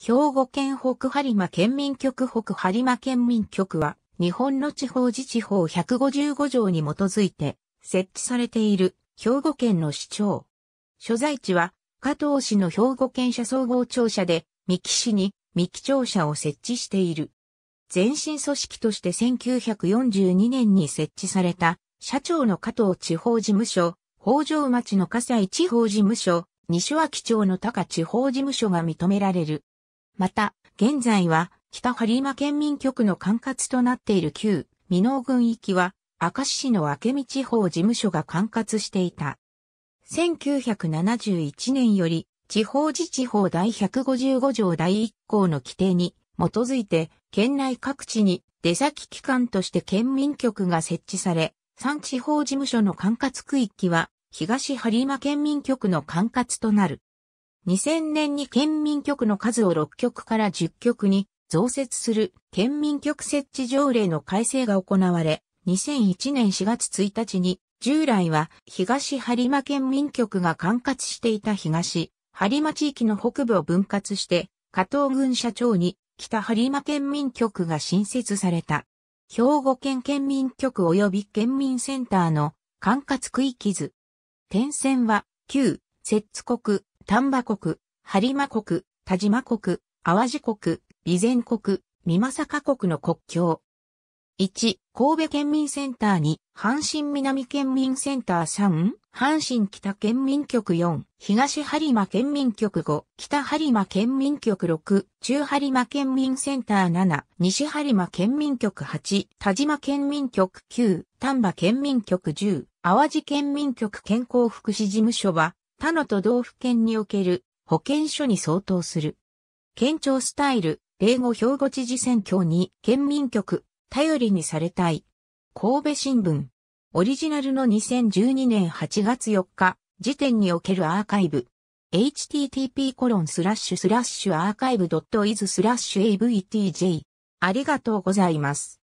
兵庫県北播磨県民局北播磨県民局は、日本の地方自治法155条に基づいて、設置されている、兵庫県の市長。所在地は、加藤市の兵庫県社総合庁舎で、三木市に三木庁舎を設置している。前身組織として1942年に設置された、社長の加藤地方事務所、北条町の葛西地方事務所、西脇町の高地方事務所が認められる。また、現在は北播磨県民局の管轄となっている旧、美濃郡域は、明石市の明美地方事務所が管轄していた。1971年より、地方自治法第155条第1項の規定に基づいて、県内各地に出先機関として県民局が設置され、三地方事務所の管轄区域は、東播磨県民局の管轄となる。2000年に県民局の数を6局から10局に増設する県民局設置条例の改正が行われ、2001年4月1日に従来は東播磨県民局が管轄していた東播磨地域の北部を分割して加藤郡社長に北播磨県民局が新設された。兵庫県県民局及び県民センターの管轄区域図。点線は旧摂津国丹波国、播磨国、田島国、淡路国、備前国、三政加国の国境。1、神戸県民センター2、阪神南県民センター3、阪神北県民局4、東播磨県民局5、北播磨県民局6、中播磨県民センター7、西播磨県民局8、田島県民局9、丹波県民局10、淡路県民局健康福祉事務所は、他の都道府県における保健所に相当する。県庁スタイル、例語兵庫知事選挙に県民局、頼りにされたい。神戸新聞。オリジナルの2012年8月4日時点におけるアーカイブ。http コロンスラッシュスラッシュアーカイブ .is スラッシュ avtj。ありがとうございます。